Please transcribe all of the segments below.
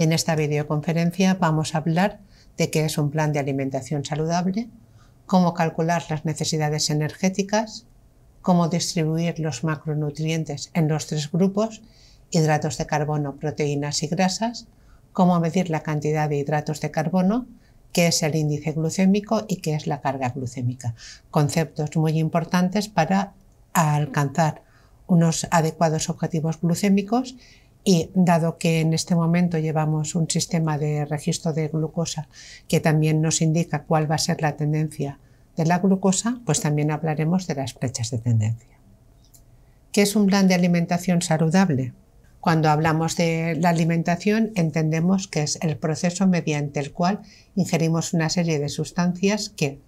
En esta videoconferencia vamos a hablar de qué es un plan de alimentación saludable, cómo calcular las necesidades energéticas, cómo distribuir los macronutrientes en los tres grupos, hidratos de carbono, proteínas y grasas, cómo medir la cantidad de hidratos de carbono, qué es el índice glucémico y qué es la carga glucémica. Conceptos muy importantes para alcanzar unos adecuados objetivos glucémicos y dado que en este momento llevamos un sistema de registro de glucosa que también nos indica cuál va a ser la tendencia de la glucosa, pues también hablaremos de las flechas de tendencia. ¿Qué es un plan de alimentación saludable? Cuando hablamos de la alimentación entendemos que es el proceso mediante el cual ingerimos una serie de sustancias que,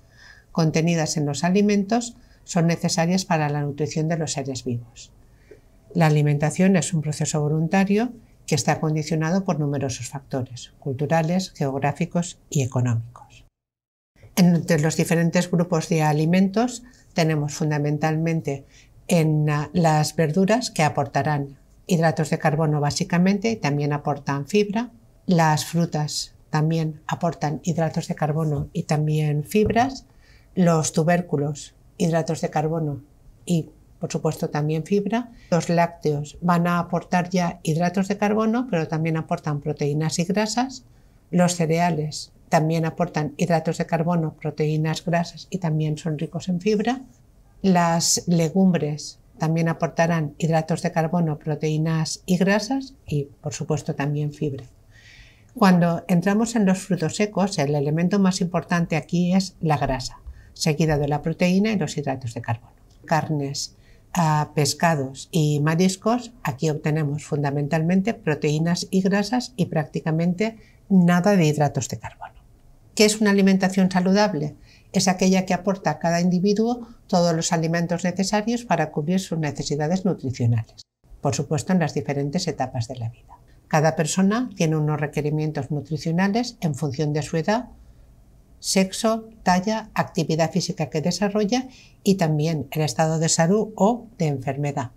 contenidas en los alimentos, son necesarias para la nutrición de los seres vivos. La alimentación es un proceso voluntario que está condicionado por numerosos factores culturales, geográficos y económicos. Entre los diferentes grupos de alimentos tenemos fundamentalmente en ah, las verduras que aportarán hidratos de carbono básicamente y también aportan fibra. Las frutas también aportan hidratos de carbono y también fibras. Los tubérculos, hidratos de carbono y por supuesto también fibra. Los lácteos van a aportar ya hidratos de carbono, pero también aportan proteínas y grasas. Los cereales también aportan hidratos de carbono, proteínas, grasas y también son ricos en fibra. Las legumbres también aportarán hidratos de carbono, proteínas y grasas y por supuesto también fibra. Cuando entramos en los frutos secos, el elemento más importante aquí es la grasa, seguida de la proteína y los hidratos de carbono. Carnes, a pescados y mariscos, aquí obtenemos fundamentalmente proteínas y grasas y prácticamente nada de hidratos de carbono. ¿Qué es una alimentación saludable? Es aquella que aporta a cada individuo todos los alimentos necesarios para cubrir sus necesidades nutricionales, por supuesto en las diferentes etapas de la vida. Cada persona tiene unos requerimientos nutricionales en función de su edad, sexo, talla, actividad física que desarrolla y también el estado de salud o de enfermedad.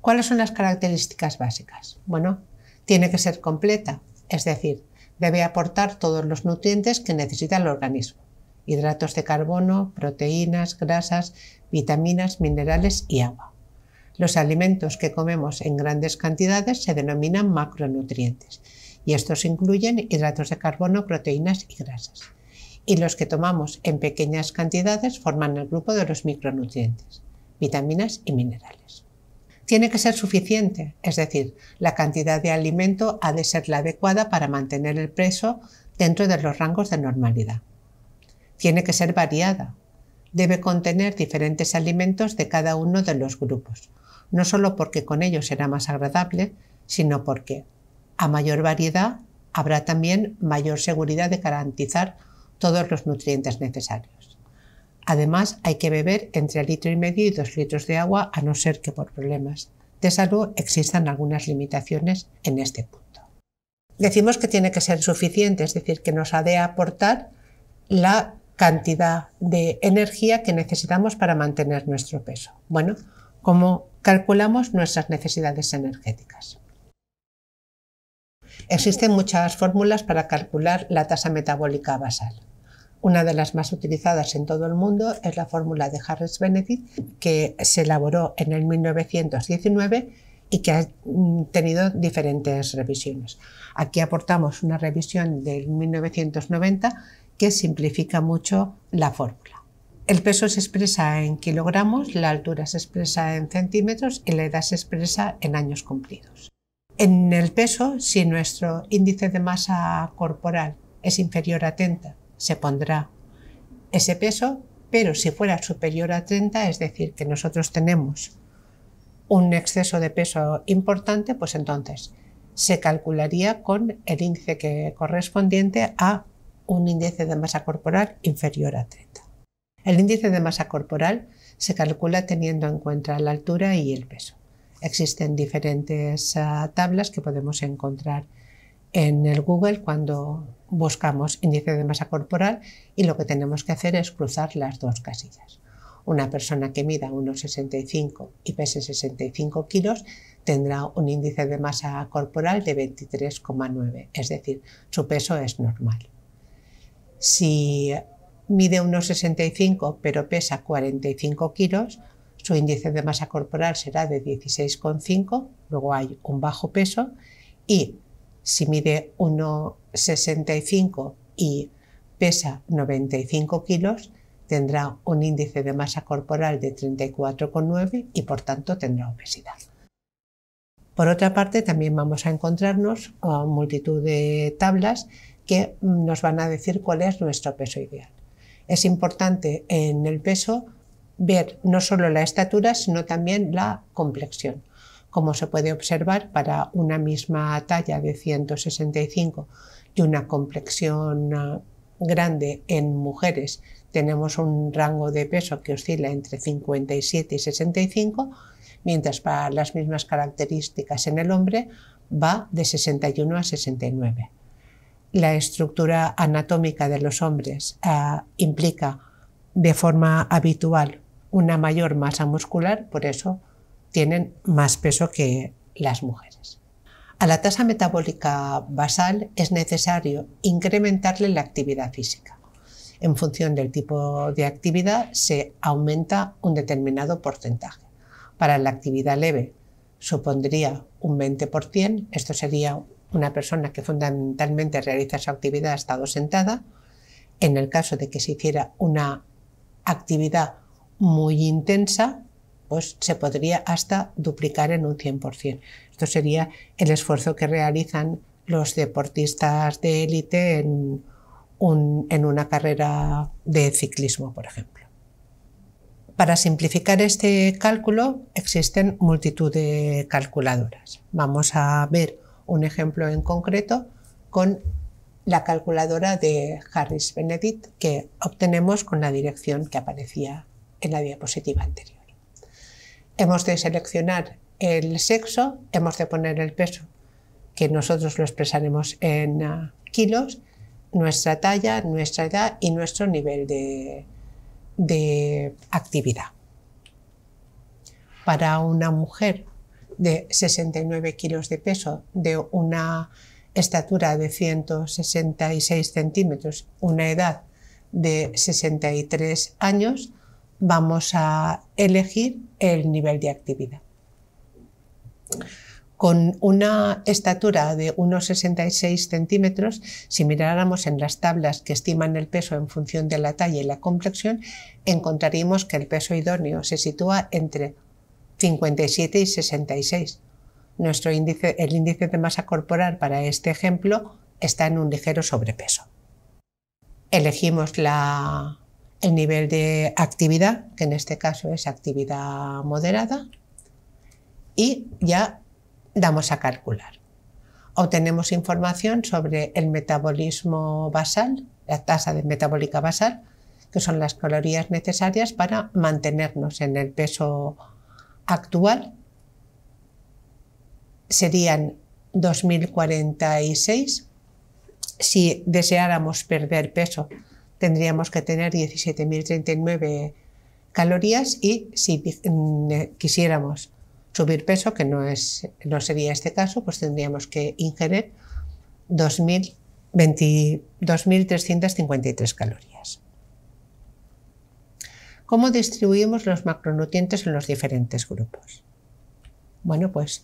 ¿Cuáles son las características básicas? Bueno, tiene que ser completa, es decir, debe aportar todos los nutrientes que necesita el organismo. Hidratos de carbono, proteínas, grasas, vitaminas, minerales y agua. Los alimentos que comemos en grandes cantidades se denominan macronutrientes y estos incluyen hidratos de carbono, proteínas y grasas y los que tomamos en pequeñas cantidades forman el grupo de los micronutrientes, vitaminas y minerales. Tiene que ser suficiente, es decir, la cantidad de alimento ha de ser la adecuada para mantener el peso dentro de los rangos de normalidad. Tiene que ser variada. Debe contener diferentes alimentos de cada uno de los grupos, no solo porque con ellos será más agradable, sino porque a mayor variedad habrá también mayor seguridad de garantizar todos los nutrientes necesarios. Además, hay que beber entre litro y medio y dos litros de agua, a no ser que por problemas de salud existan algunas limitaciones en este punto. Decimos que tiene que ser suficiente, es decir, que nos ha de aportar la cantidad de energía que necesitamos para mantener nuestro peso. Bueno, ¿cómo calculamos nuestras necesidades energéticas? Existen muchas fórmulas para calcular la tasa metabólica basal. Una de las más utilizadas en todo el mundo es la fórmula de Harris benedict que se elaboró en el 1919 y que ha mm, tenido diferentes revisiones. Aquí aportamos una revisión del 1990 que simplifica mucho la fórmula. El peso se expresa en kilogramos, la altura se expresa en centímetros y la edad se expresa en años cumplidos. En el peso, si nuestro índice de masa corporal es inferior a 30 se pondrá ese peso, pero si fuera superior a 30, es decir, que nosotros tenemos un exceso de peso importante, pues entonces se calcularía con el índice correspondiente a un índice de masa corporal inferior a 30. El índice de masa corporal se calcula teniendo en cuenta la altura y el peso. Existen diferentes ah, tablas que podemos encontrar en el Google cuando buscamos índice de masa corporal y lo que tenemos que hacer es cruzar las dos casillas. Una persona que mida 1,65 y pese 65 kilos tendrá un índice de masa corporal de 23,9, es decir, su peso es normal. Si mide 1,65 pero pesa 45 kilos, su índice de masa corporal será de 16,5, luego hay un bajo peso y si mide 1,65 y pesa 95 kilos, tendrá un índice de masa corporal de 34,9 y por tanto tendrá obesidad. Por otra parte, también vamos a encontrarnos a multitud de tablas que nos van a decir cuál es nuestro peso ideal. Es importante en el peso ver no solo la estatura, sino también la complexión como se puede observar para una misma talla de 165 y una complexión ah, grande en mujeres tenemos un rango de peso que oscila entre 57 y 65, mientras para las mismas características en el hombre va de 61 a 69. La estructura anatómica de los hombres ah, implica de forma habitual una mayor masa muscular, por eso tienen más peso que las mujeres. A la tasa metabólica basal es necesario incrementarle la actividad física. En función del tipo de actividad se aumenta un determinado porcentaje. Para la actividad leve supondría un 20%, esto sería una persona que fundamentalmente realiza su actividad estado sentada. En el caso de que se hiciera una actividad muy intensa, pues, se podría hasta duplicar en un 100%. Esto sería el esfuerzo que realizan los deportistas de élite en una carrera de ciclismo, por ejemplo. Para simplificar este cálculo existen multitud de calculadoras. Vamos a ver un ejemplo en concreto con la calculadora de Harris Benedict que obtenemos con la dirección que aparecía en la diapositiva anterior hemos de seleccionar el sexo, hemos de poner el peso, que nosotros lo expresaremos en ah, kilos, nuestra talla, nuestra edad y nuestro nivel de actividad. Para una mujer de 69 kilos de peso, de una estatura de 166 centímetros, una edad de 63 años, vamos a elegir el nivel de actividad. Con una estatura de unos 66 centímetros, si miráramos en las tablas que estiman el peso en función de la talla y la complexión, encontraríamos que el peso idóneo se sitúa entre 57 y 66. Nuestro índice, el índice de masa corporal para este ejemplo está en un ligero sobrepeso. Elegimos la el nivel de actividad, que en este caso es actividad moderada, y ya damos a calcular. Obtenemos información sobre el metabolismo basal, la tasa de metabólica basal, que son las calorías necesarias para mantenernos en el peso actual. Serían 2046. Si deseáramos perder peso, tendríamos que tener 17.039 calorías y si mm, eh, quisiéramos subir peso, que no, es, no sería este caso, pues tendríamos que ingerir 2.353 calorías. ¿Cómo distribuimos los macronutrientes en los diferentes grupos? Bueno, pues,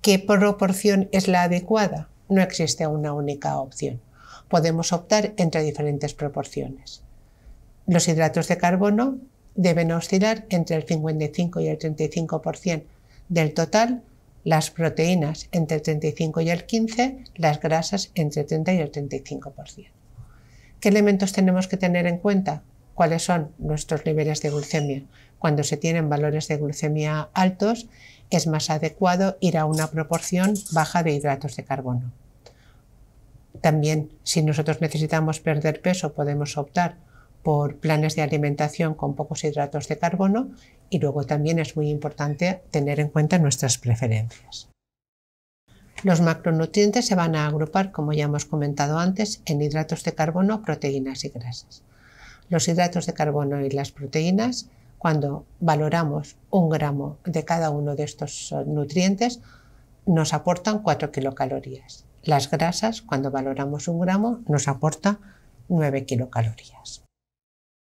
¿qué proporción es la adecuada? No existe una única opción podemos optar entre diferentes proporciones. Los hidratos de carbono deben oscilar entre el 55 y el 35% del total, las proteínas entre el 35 y el 15%, las grasas entre el 30 y el 35%. ¿Qué elementos tenemos que tener en cuenta? ¿Cuáles son nuestros niveles de glucemia? Cuando se tienen valores de glucemia altos, es más adecuado ir a una proporción baja de hidratos de carbono. También, si nosotros necesitamos perder peso, podemos optar por planes de alimentación con pocos hidratos de carbono y luego también es muy importante tener en cuenta nuestras preferencias. Los macronutrientes se van a agrupar, como ya hemos comentado antes, en hidratos de carbono, proteínas y grasas. Los hidratos de carbono y las proteínas, cuando valoramos un gramo de cada uno de estos nutrientes, nos aportan 4 kilocalorías. Las grasas, cuando valoramos un gramo, nos aporta 9 kilocalorías.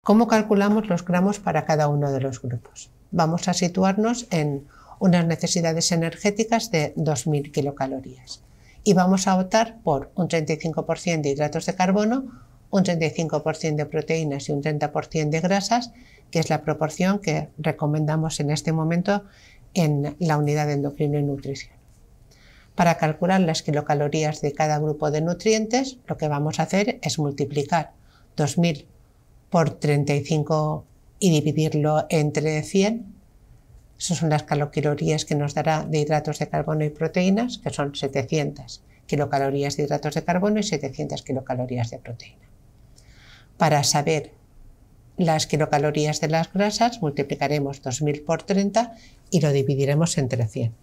¿Cómo calculamos los gramos para cada uno de los grupos? Vamos a situarnos en unas necesidades energéticas de 2.000 kilocalorías y vamos a optar por un 35% de hidratos de carbono, un 35% de proteínas y un 30% de grasas, que es la proporción que recomendamos en este momento en la unidad de endocrino y nutrición. Para calcular las kilocalorías de cada grupo de nutrientes, lo que vamos a hacer es multiplicar 2000 por 35 y dividirlo entre 100. Esas son las kilocalorías que nos dará de hidratos de carbono y proteínas, que son 700 kilocalorías de hidratos de carbono y 700 kilocalorías de proteína. Para saber las kilocalorías de las grasas, multiplicaremos 2000 por 30 y lo dividiremos entre 100.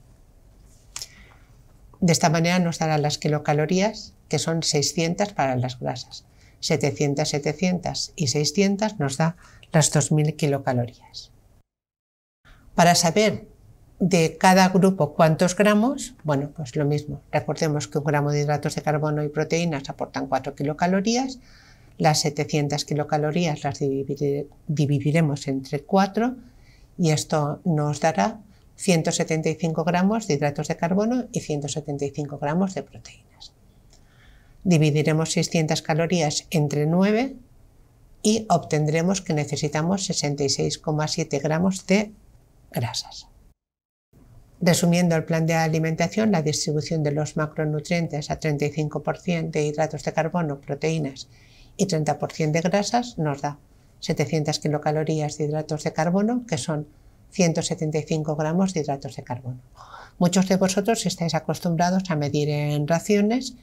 De esta manera nos dará las kilocalorías, que son 600 para las grasas. 700, 700 y 600 nos da las 2.000 kilocalorías. Para saber de cada grupo cuántos gramos, bueno, pues lo mismo. Recordemos que un gramo de hidratos de carbono y proteínas aportan 4 kilocalorías. Las 700 kilocalorías las dividiremos entre 4 y esto nos dará 175 gramos de hidratos de carbono y 175 gramos de proteínas. Dividiremos 600 calorías entre 9 y obtendremos que necesitamos 66,7 gramos de grasas. Resumiendo el plan de alimentación, la distribución de los macronutrientes a 35% de hidratos de carbono, proteínas y 30% de grasas nos da 700 kilocalorías de hidratos de carbono, que son 175 gramos de hidratos de carbono. Muchos de vosotros estáis acostumbrados a medir en raciones,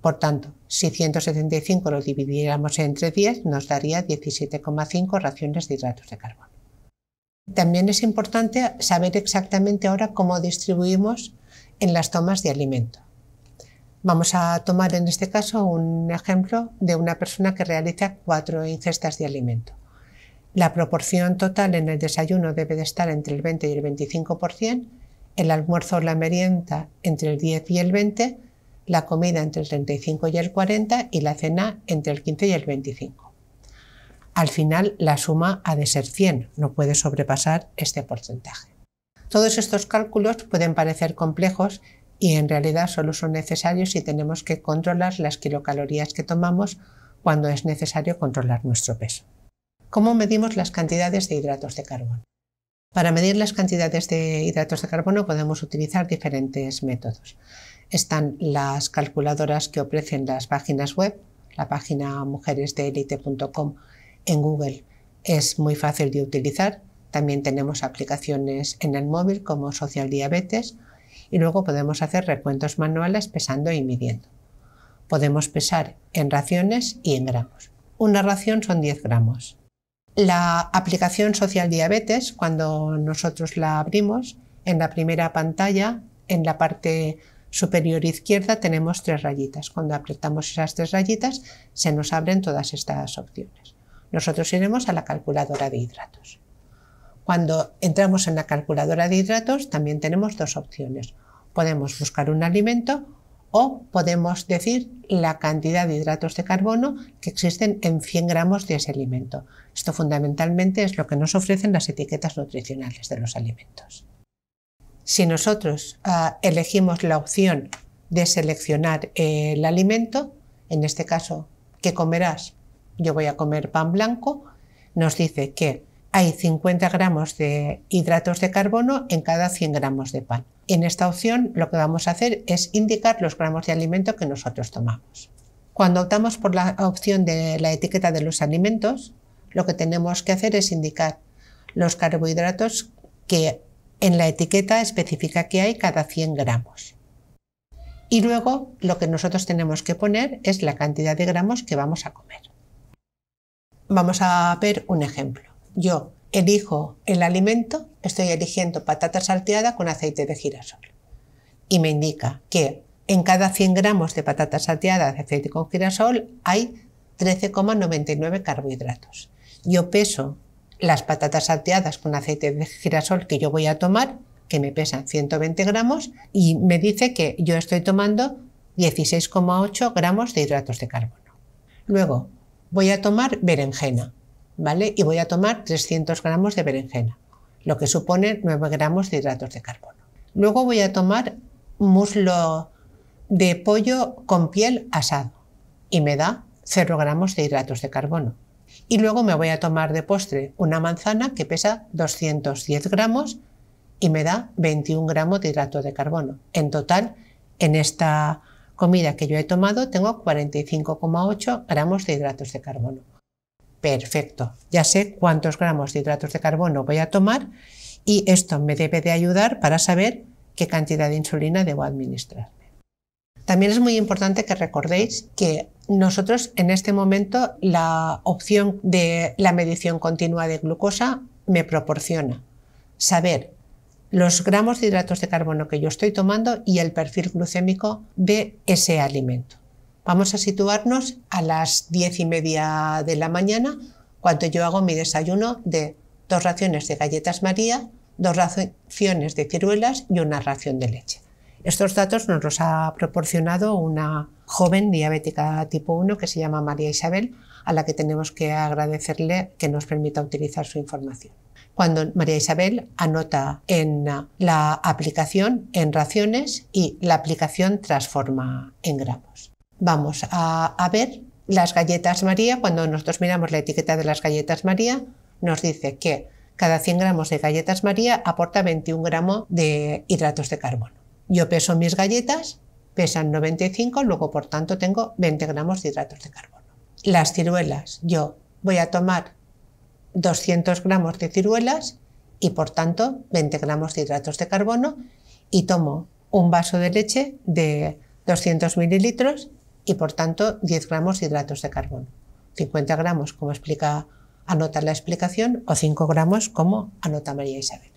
por tanto, si 175 lo dividiéramos entre 10, nos daría 17,5 raciones de hidratos de carbono. También es importante saber exactamente ahora cómo distribuimos en las tomas de alimento. Vamos a tomar en este caso un ejemplo de una persona que realiza cuatro incestas de alimento. La proporción total en el desayuno debe de estar entre el 20 y el 25%, el almuerzo o la merienda entre el 10 y el 20%, la comida entre el 35 y el 40% y la cena entre el 15 y el 25%. Al final la suma ha de ser 100, no puede sobrepasar este porcentaje. Todos estos cálculos pueden parecer complejos y en realidad solo son necesarios si tenemos que controlar las kilocalorías que tomamos cuando es necesario controlar nuestro peso. ¿Cómo medimos las cantidades de hidratos de carbono? Para medir las cantidades de hidratos de carbono podemos utilizar diferentes métodos. Están las calculadoras que ofrecen las páginas web, la página mujeresdelite.com en Google es muy fácil de utilizar. También tenemos aplicaciones en el móvil como Social Diabetes y luego podemos hacer recuentos manuales pesando y midiendo. Podemos pesar en raciones y en gramos. Una ración son 10 gramos, la aplicación Social Diabetes, cuando nosotros la abrimos, en la primera pantalla, en la parte superior izquierda, tenemos tres rayitas. Cuando apretamos esas tres rayitas, se nos abren todas estas opciones. Nosotros iremos a la calculadora de hidratos. Cuando entramos en la calculadora de hidratos, también tenemos dos opciones. Podemos buscar un alimento o podemos decir la cantidad de hidratos de carbono que existen en 100 gramos de ese alimento. Esto fundamentalmente es lo que nos ofrecen las etiquetas nutricionales de los alimentos. Si nosotros ah, elegimos la opción de seleccionar eh, el alimento, en este caso, ¿qué comerás? Yo voy a comer pan blanco, nos dice que hay 50 gramos de hidratos de carbono en cada 100 gramos de pan. En esta opción lo que vamos a hacer es indicar los gramos de alimento que nosotros tomamos. Cuando optamos por la opción de la etiqueta de los alimentos, lo que tenemos que hacer es indicar los carbohidratos que en la etiqueta especifica que hay cada 100 gramos. Y luego lo que nosotros tenemos que poner es la cantidad de gramos que vamos a comer. Vamos a ver un ejemplo. Yo elijo el alimento, estoy eligiendo patata salteada con aceite de girasol. Y me indica que en cada 100 gramos de patata salteada de aceite con girasol hay 13,99 carbohidratos. Yo peso las patatas salteadas con aceite de girasol que yo voy a tomar, que me pesan 120 gramos, y me dice que yo estoy tomando 16,8 gramos de hidratos de carbono. Luego voy a tomar berenjena. Y voy a tomar 300 gramos de berenjena, lo que supone 9 gramos de hidratos de carbono. Luego voy a tomar muslo de pollo con piel asado y me da 0 gramos de hidratos de carbono. Y luego me voy a tomar de postre una manzana que pesa 210 gramos y me da 21 gramos de hidrato de carbono. En total, en esta comida que yo he tomado tengo 45,8 gramos de hidratos de carbono. Perfecto, ya sé cuántos gramos de hidratos de carbono voy a tomar y esto me debe de ayudar para saber qué cantidad de insulina debo administrarme. También es muy importante que recordéis que nosotros en este momento la opción de la medición continua de glucosa me proporciona saber los gramos de hidratos de carbono que yo estoy tomando y el perfil glucémico de ese alimento. Vamos a situarnos a las diez y media de la mañana, cuando yo hago mi desayuno de dos raciones de galletas María, dos raciones de ciruelas y una ración de leche. Estos datos nos los ha proporcionado una joven diabética tipo 1 que se llama María Isabel, a la que tenemos que agradecerle que nos permita utilizar su información. Cuando María Isabel anota en la aplicación en raciones y la aplicación transforma en gramos vamos a, ver las galletas María, cuando nosotros miramos la etiqueta de las galletas María, nos dice que cada 100 gramos de galletas María aporta 21 gramos de hidratos de carbono. Yo peso mis galletas, pesan 95, luego por tanto tengo 20 gramos de hidratos de carbono. Las ciruelas, yo voy a tomar 200 gramos de ciruelas y por tanto 20 gramos de hidratos de carbono y tomo un vaso de leche de 200 mililitros y por tanto 10 gramos de hidratos de carbono. 50 gramos, como explica, anota la explicación, o 5 gramos, como anota María Isabel.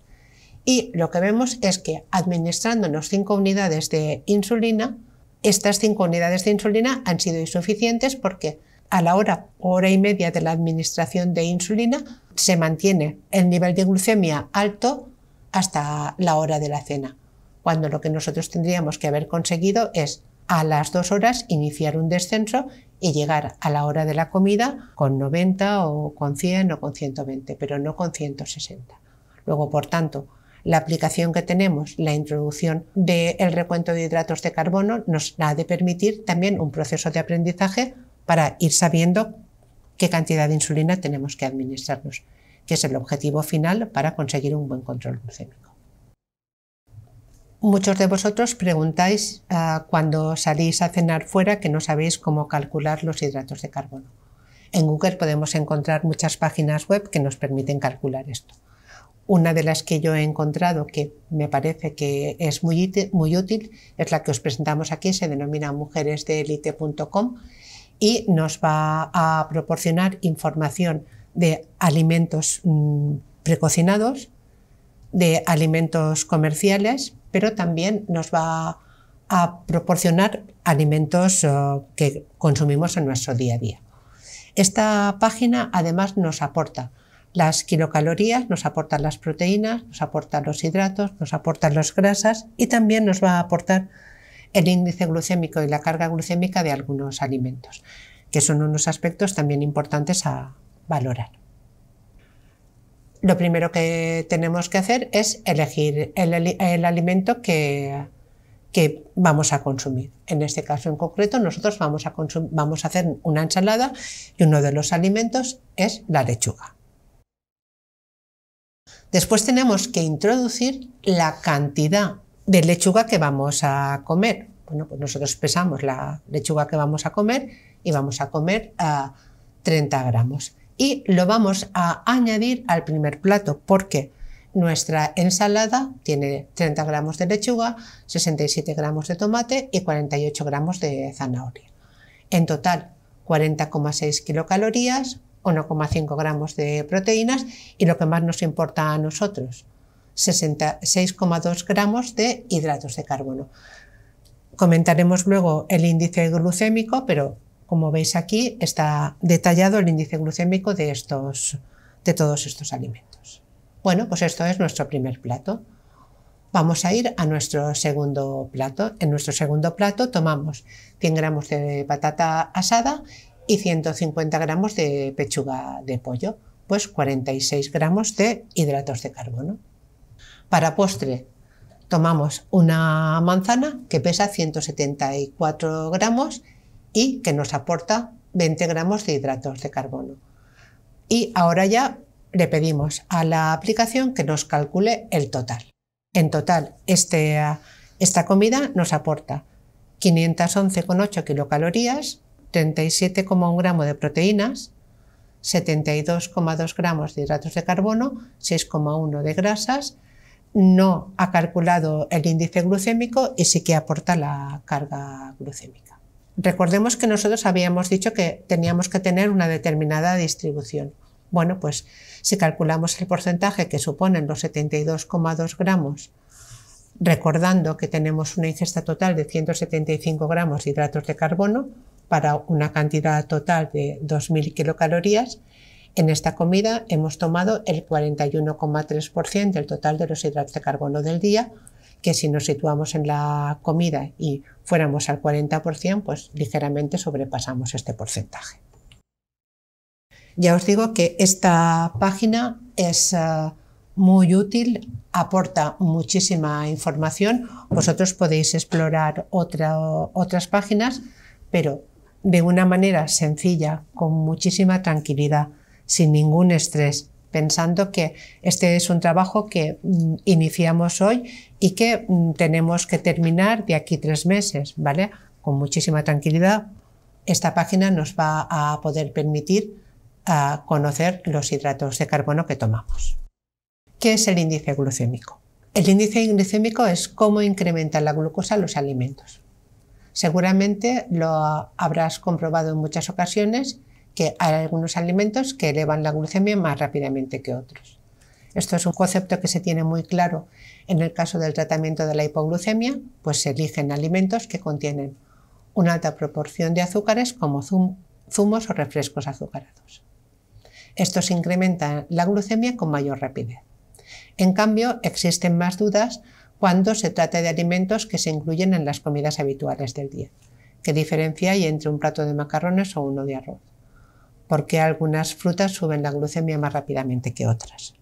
Y lo que vemos es que administrándonos 5 unidades de insulina, estas 5 unidades de insulina han sido insuficientes porque a la hora, hora y media de la administración de insulina, se mantiene el nivel de glucemia alto hasta la hora de la cena, cuando lo que nosotros tendríamos que haber conseguido es a las dos horas iniciar un descenso y llegar a la hora de la comida con 90 o con 100 o con 120, pero no con 160. Luego, por tanto, la aplicación que tenemos, la introducción del recuento de hidratos de carbono, nos ha de permitir también un proceso de aprendizaje para ir sabiendo qué cantidad de insulina tenemos que administrarnos, que es el objetivo final para conseguir un buen control glucémico. Muchos de vosotros preguntáis ah, cuando salís a cenar fuera que no sabéis cómo calcular los hidratos de carbono. En Google podemos encontrar muchas páginas web que nos permiten calcular esto. Una de las que yo he encontrado que me parece que es muy, útil es la que os presentamos aquí, se denomina mujeresdeelite.com y nos va a proporcionar información de alimentos mm, precocinados, de alimentos comerciales, pero también nos va a proporcionar alimentos eh, que consumimos en nuestro día a día. Esta página además nos aporta las kilocalorías, nos aporta las proteínas, nos aporta los hidratos, nos aporta las grasas y también nos va a aportar el índice glucémico y la carga glucémica de algunos alimentos, que son unos aspectos también importantes a valorar lo primero que tenemos que hacer es elegir el, alimento que, vamos a consumir. En este caso en concreto, nosotros vamos a, hacer una ensalada y uno de los alimentos es la lechuga. Después tenemos que introducir la cantidad de lechuga que vamos a comer. Bueno, pues nosotros pesamos la lechuga que vamos a comer y vamos a comer a 30 gramos y lo vamos a añadir al primer plato porque nuestra ensalada tiene 30 gramos de lechuga, 67 gramos de tomate y 48 gramos de zanahoria. En total, 40,6 kilocalorías, 1,5 gramos de proteínas y lo que más nos importa a nosotros, 66,2 gramos de hidratos de carbono. Comentaremos luego el índice glucémico, pero como veis aquí está detallado el índice glucémico de, estos, de todos estos alimentos. Bueno, pues esto es nuestro primer plato. Vamos a ir a nuestro segundo plato. En nuestro segundo plato tomamos 100 gramos de patata asada y 150 gramos de pechuga de pollo, pues 46 gramos de hidratos de carbono. Para postre tomamos una manzana que pesa 174 gramos y que nos aporta 20 gramos de hidratos de carbono. Y ahora ya le pedimos a la aplicación que nos calcule el total. En total, este, esta comida nos aporta 511,8 kilocalorías, 37,1 gramos de proteínas, 72,2 gramos de hidratos de carbono, 6,1 de grasas. No ha calculado el índice glucémico y sí que aporta la carga glucémica. Recordemos que nosotros habíamos dicho que teníamos que tener una determinada distribución. Bueno, pues si calculamos el porcentaje que suponen los 72,2 gramos, recordando que tenemos una ingesta total de 175 gramos de hidratos de carbono para una cantidad total de 2.000 kilocalorías, en esta comida hemos tomado el 41,3% del total de los hidratos de carbono del día, que si nos situamos en la comida y fuéramos al 40%, pues ligeramente sobrepasamos este porcentaje. Ya os digo que esta página es eh, muy útil, aporta muchísima información. Vosotros podéis explorar otras páginas, pero de una manera sencilla, con muchísima tranquilidad, sin ningún estrés, pensando que este es un trabajo que mm, iniciamos hoy y que mm, tenemos que terminar de aquí tres meses, Con muchísima tranquilidad. Esta página nos va a poder permitir ah, conocer los hidratos de carbono que tomamos. ¿Qué es el índice glucémico? El índice glucémico es cómo incrementa la glucosa los alimentos. Seguramente lo habrás comprobado en muchas ocasiones que hay algunos alimentos que elevan la glucemia más rápidamente que otros. Esto es un concepto que se tiene muy claro en el caso del tratamiento de la hipoglucemia, pues se eligen alimentos que contienen una alta proporción de azúcares como zumos o refrescos azucarados. Estos incrementan la glucemia con mayor rapidez. En cambio, existen más dudas cuando se trata de alimentos que se incluyen en las comidas habituales del día. ¿Qué diferencia hay entre un plato de macarrones o uno de arroz? porque algunas frutas suben la glucemia más rápidamente que otras.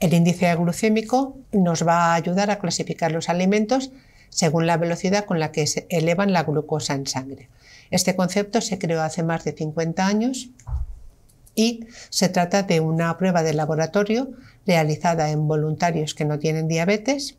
El índice glucémico nos va a ayudar a clasificar los alimentos según la velocidad con la que se elevan la glucosa en sangre. Este concepto se creó hace más de 50 años y se trata de una prueba de laboratorio realizada en voluntarios que no tienen diabetes.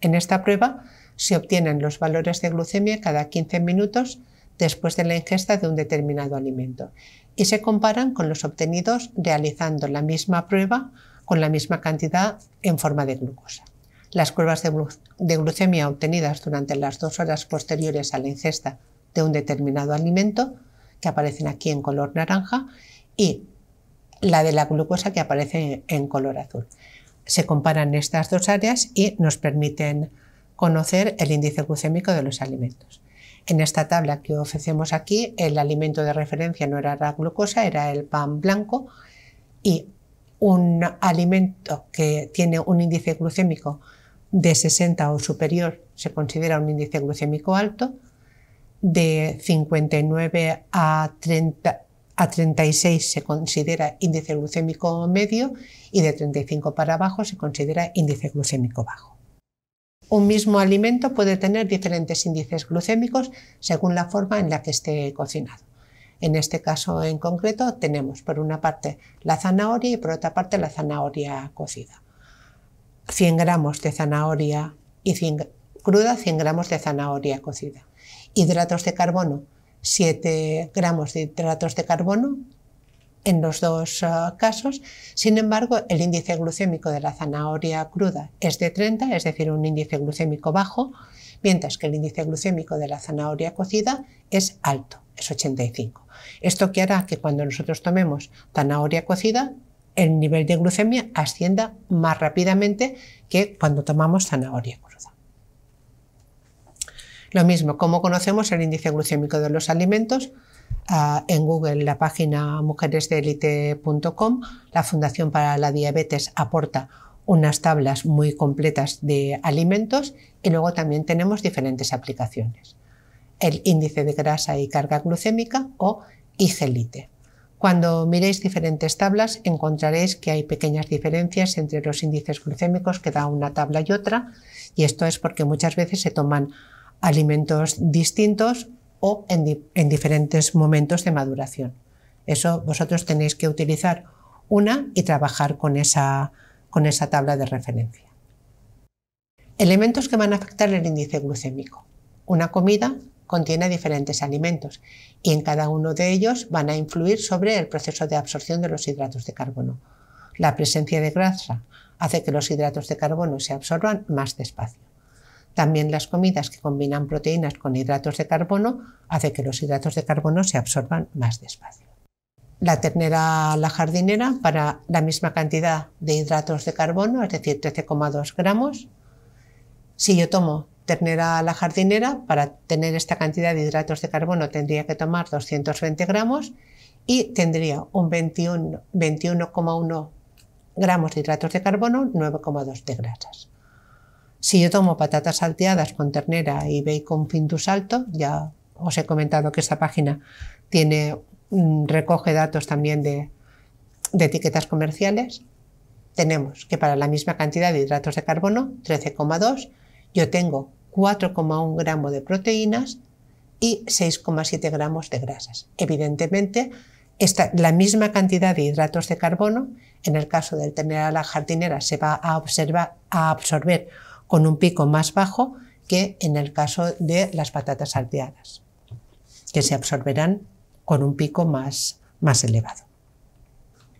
En esta prueba se obtienen los valores de glucemia cada 15 minutos después de la ingesta de un determinado alimento y se comparan con los obtenidos realizando la misma prueba con la misma cantidad en forma de glucosa. Las pruebas de glucemia obtenidas durante las dos horas posteriores a la ingesta de un determinado alimento, que aparecen aquí en color naranja, y la de la glucosa que aparece en color azul. Se comparan estas dos áreas y nos permiten conocer el índice glucémico de los alimentos. En esta tabla que ofrecemos aquí, el alimento de referencia no era la glucosa, era el pan blanco y un alimento que tiene un índice glucémico de 60 o superior se considera un índice glucémico alto, de 59 a a 36 se considera índice glucémico medio y de 35 para abajo se considera índice glucémico bajo. Un mismo alimento puede tener diferentes índices glucémicos según la forma en la que esté cocinado. En este caso en concreto tenemos por una parte la zanahoria y por otra parte la zanahoria cocida. 100 gramos de zanahoria y cruda, 100 gramos de zanahoria cocida. Hidratos de carbono, 7 gramos de hidratos de carbono en los dos eh, casos. Sin embargo, el índice glucémico de la zanahoria cruda es de 30, es decir, un índice glucémico bajo, mientras que el índice glucémico de la zanahoria cocida es alto, es 85. Esto que hará que cuando nosotros tomemos zanahoria cocida, el nivel de glucemia ascienda más rápidamente que cuando tomamos zanahoria cruda. Lo mismo, ¿cómo conocemos el índice glucémico de los alimentos, en Google la página mujeresdelite.com. La Fundación para la Diabetes aporta unas tablas muy completas de alimentos y luego también tenemos diferentes aplicaciones. El índice de grasa y carga glucémica o IGELITE. Cuando miréis diferentes tablas encontraréis que hay pequeñas diferencias entre los índices glucémicos que da una tabla y otra y esto es porque muchas veces se toman alimentos distintos o en, diferentes momentos de maduración. Eso vosotros tenéis que utilizar una y trabajar con esa, con esa tabla de referencia. Elementos que van a afectar el índice glucémico. Una comida contiene diferentes alimentos y en cada uno de ellos van a influir sobre el proceso de absorción de los hidratos de carbono. La presencia de grasa hace que los hidratos de carbono se absorban más despacio. También las comidas que combinan proteínas con hidratos de carbono hace que los hidratos de carbono se absorban más despacio. La ternera la jardinera para la misma cantidad de hidratos de carbono, es decir, 13,2 gramos. Si yo tomo ternera a la jardinera, para tener esta cantidad de hidratos de carbono tendría que tomar 220 gramos y tendría un 21,1 gramos de hidratos de carbono, 9,2 de grasas. Si yo tomo patatas salteadas con ternera y bacon pintus salto, ya os he comentado que esta página tiene, mm, recoge datos también de, etiquetas comerciales, tenemos que para la misma cantidad de hidratos de carbono, 13,2, yo tengo 4,1 gramos de proteínas y 6,7 gramos de grasas. Evidentemente, esta, la misma cantidad de hidratos de carbono, en el caso del tener a la jardinera, se va a absorber con un pico más bajo que en el caso de las patatas salteadas, que se absorberán con un pico más, elevado.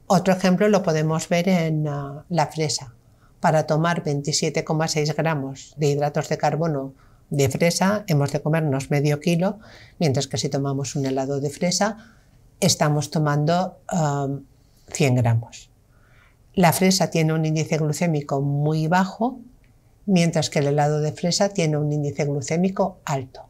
Otro ejemplo lo podemos ver en ah, la fresa. Para tomar 27,6 gramos de hidratos de carbono de fresa hemos de comernos medio kilo, mientras que si tomamos un helado de fresa estamos tomando 100 ah, gramos. La fresa tiene un índice glucémico muy bajo, mientras que el helado de fresa tiene un índice glucémico alto.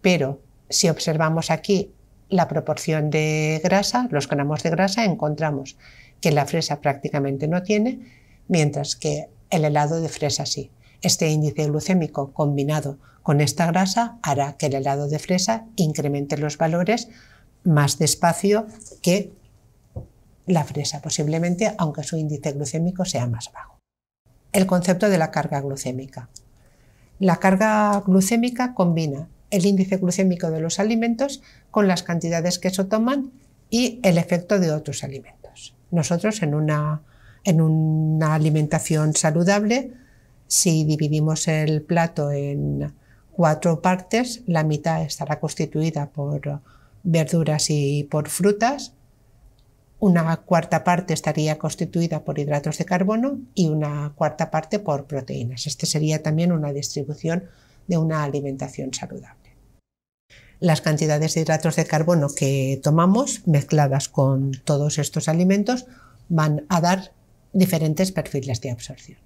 Pero si observamos aquí la proporción de grasa, los gramos de grasa, encontramos que la fresa prácticamente no tiene, mientras que el helado de fresa sí. Este índice glucémico combinado con esta grasa hará que el helado de fresa incremente los valores más despacio que la fresa, posiblemente, aunque su índice glucémico sea más bajo el concepto de la carga glucémica. La carga glucémica combina el índice glucémico de los alimentos con las cantidades que se toman y el efecto de otros alimentos. Nosotros en una, en una alimentación saludable, si dividimos el plato en cuatro partes, la mitad estará constituida por verduras y por frutas, una cuarta parte estaría constituida por hidratos de carbono y una cuarta parte por proteínas. Este sería también una distribución de una alimentación saludable. Las cantidades de hidratos de carbono que tomamos mezcladas con todos estos alimentos van a dar diferentes perfiles de absorción.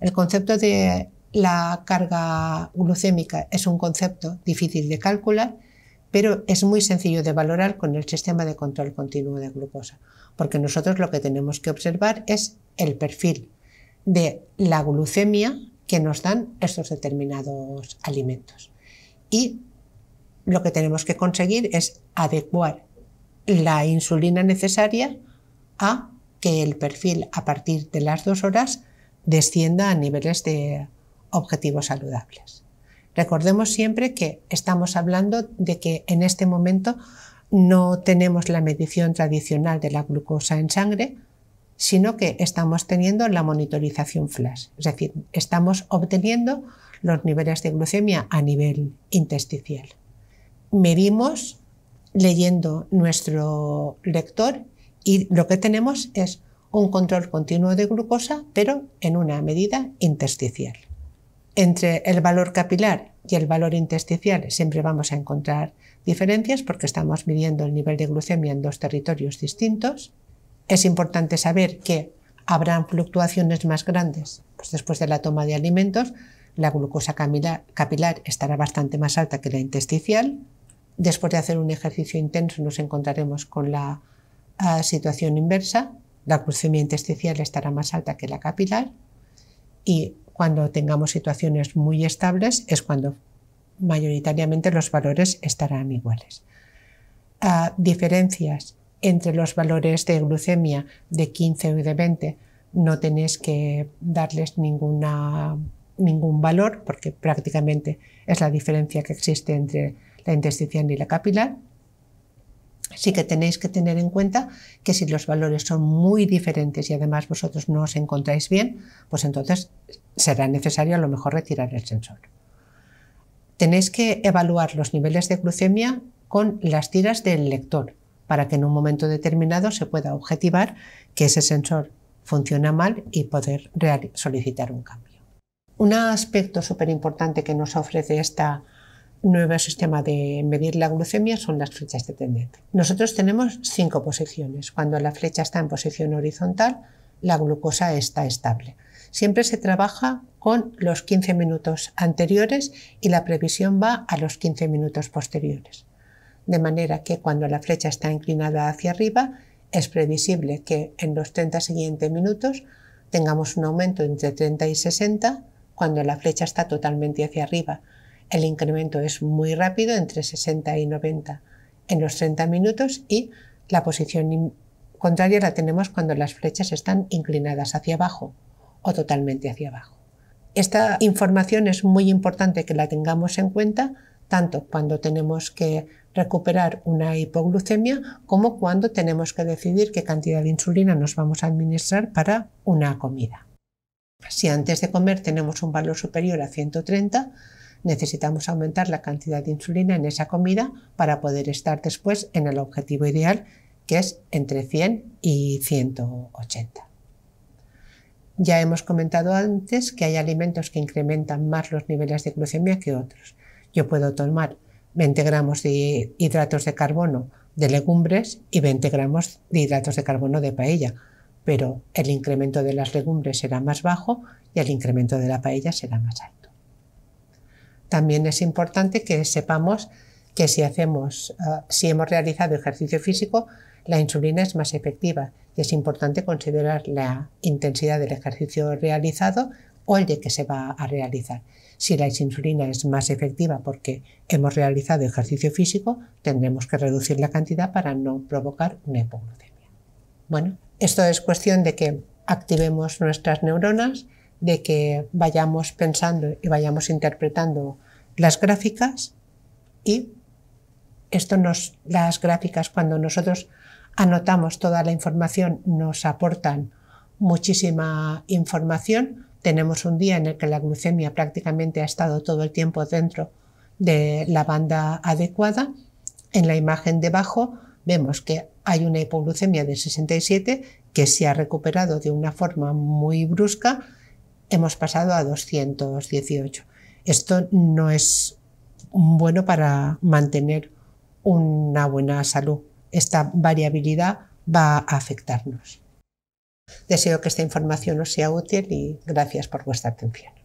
El concepto de la carga glucémica es un concepto difícil de calcular pero es muy sencillo de valorar con el sistema de control continuo de glucosa, porque nosotros lo que tenemos que observar es el perfil de la glucemia que nos dan estos determinados alimentos. Y lo que tenemos que conseguir es adecuar la insulina necesaria a que el perfil a partir de las dos horas descienda a niveles de objetivos saludables. Recordemos siempre que estamos hablando de que en este momento no tenemos la medición tradicional de la glucosa en sangre, sino que estamos teniendo la monitorización flash, es decir, estamos obteniendo los niveles de glucemia a nivel intersticial. Medimos leyendo nuestro lector y lo que tenemos es un control continuo de glucosa, pero en una medida intersticial. Entre el valor capilar y el valor intersticial siempre vamos a encontrar diferencias porque estamos midiendo el nivel de glucemia en dos territorios distintos. Es importante saber que habrán fluctuaciones más grandes pues después de la toma de alimentos. La glucosa capilar estará bastante más alta que la intersticial. Después de hacer un ejercicio intenso nos encontraremos con la ah, situación inversa. La glucemia intersticial estará más alta que la capilar y cuando tengamos situaciones muy estables es cuando mayoritariamente los valores estarán iguales. Ah, diferencias entre los valores de glucemia de 15 y de 20 no tenéis que darles ningún valor porque prácticamente es la diferencia que existe entre la intestinal y la capilar sí que tenéis que tener en cuenta que si los valores son muy diferentes y además vosotros no os encontráis bien, pues entonces será necesario a lo mejor retirar el sensor. Tenéis que evaluar los niveles de glucemia con las tiras del lector para que en un momento determinado se pueda objetivar que ese sensor funciona mal y poder solicitar un cambio. Un aspecto súper importante que nos ofrece esta nuevo sistema de medir la glucemia son las flechas de tendencia. Nosotros tenemos cinco posiciones. Cuando la flecha está en posición horizontal, la glucosa está estable. Siempre se trabaja con los 15 minutos anteriores y la previsión va a los 15 minutos posteriores. De manera que cuando la flecha está inclinada hacia arriba, es previsible que en los 30 siguientes minutos tengamos un aumento entre 30 y 60 cuando la flecha está totalmente hacia arriba, el incremento es muy rápido, entre 60 y 90 en los 30 minutos y la posición contraria la tenemos cuando las flechas están inclinadas hacia abajo o totalmente hacia abajo. Esta información es muy importante que la tengamos en cuenta tanto cuando tenemos que recuperar una hipoglucemia como cuando tenemos que decidir qué cantidad de insulina nos vamos a administrar para una comida. Si antes de comer tenemos un valor superior a 130, necesitamos aumentar la cantidad de insulina en esa comida para poder estar después en el objetivo ideal, que es entre 100 y 180. Ya hemos comentado antes que hay alimentos que incrementan más los niveles de glucemia que otros. Yo puedo tomar 20 gramos de hidratos de carbono de legumbres y 20 gramos de hidratos de carbono de paella, pero el incremento de las legumbres será más bajo y el incremento de la paella será más alto también es importante que sepamos que si hacemos, eh, si hemos realizado ejercicio físico, la insulina es más efectiva es importante considerar la intensidad del ejercicio realizado o el de que se va a realizar. Si la insulina es más efectiva porque hemos realizado ejercicio físico, tendremos que reducir la cantidad para no provocar una hipoglucemia. Bueno, esto es cuestión de que activemos nuestras neuronas, de que vayamos pensando y vayamos interpretando las gráficas y esto nos, las gráficas cuando nosotros anotamos toda la información nos aportan muchísima información. Tenemos un día en el que la glucemia prácticamente ha estado todo el tiempo dentro de la banda adecuada. En la imagen de abajo vemos que hay una hipoglucemia de 67 que se ha recuperado de una forma muy brusca, hemos pasado a 218. Esto no es bueno para mantener una buena salud. Esta variabilidad va a afectarnos. Deseo que esta información os sea útil y gracias por vuestra atención.